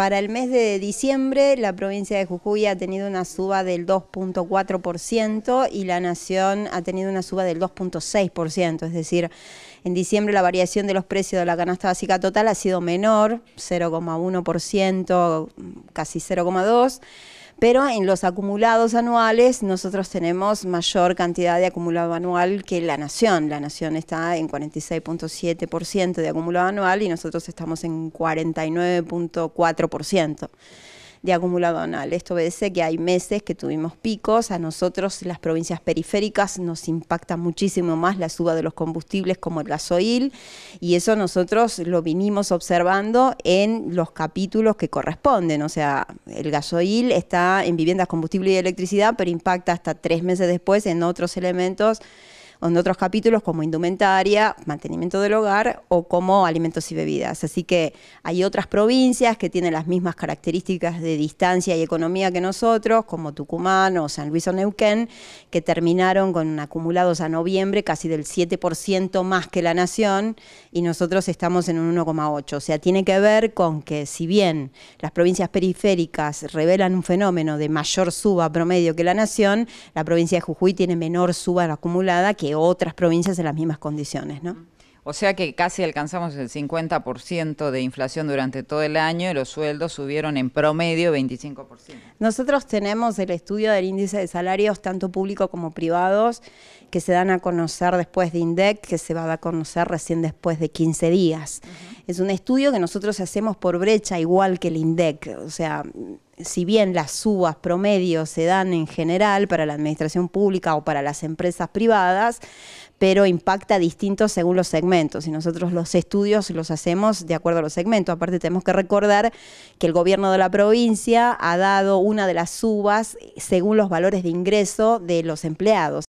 Para el mes de diciembre, la provincia de Jujuy ha tenido una suba del 2.4% y la nación ha tenido una suba del 2.6%, es decir, en diciembre la variación de los precios de la canasta básica total ha sido menor, 0,1%, casi 0,2% pero en los acumulados anuales nosotros tenemos mayor cantidad de acumulado anual que la nación. La nación está en 46.7% de acumulado anual y nosotros estamos en 49.4% de acumulado anal. Esto obedece que hay meses que tuvimos picos, a nosotros las provincias periféricas nos impacta muchísimo más la suba de los combustibles como el gasoil y eso nosotros lo vinimos observando en los capítulos que corresponden, o sea, el gasoil está en viviendas, combustible y electricidad, pero impacta hasta tres meses después en otros elementos en otros capítulos como indumentaria, mantenimiento del hogar o como alimentos y bebidas. Así que hay otras provincias que tienen las mismas características de distancia y economía que nosotros, como Tucumán o San Luis o Neuquén, que terminaron con acumulados a noviembre casi del 7% más que la nación y nosotros estamos en un 1,8. O sea, tiene que ver con que si bien las provincias periféricas revelan un fenómeno de mayor suba promedio que la nación, la provincia de Jujuy tiene menor suba acumulada que otras provincias en las mismas condiciones, ¿no? O sea que casi alcanzamos el 50% de inflación durante todo el año y los sueldos subieron en promedio 25%. Nosotros tenemos el estudio del índice de salarios, tanto público como privados, que se dan a conocer después de INDEC, que se va a dar a conocer recién después de 15 días. Es un estudio que nosotros hacemos por brecha, igual que el INDEC. O sea, si bien las subas promedio se dan en general para la administración pública o para las empresas privadas, pero impacta distinto según los segmentos. Y nosotros los estudios los hacemos de acuerdo a los segmentos. Aparte, tenemos que recordar que el gobierno de la provincia ha dado una de las subas según los valores de ingreso de los empleados.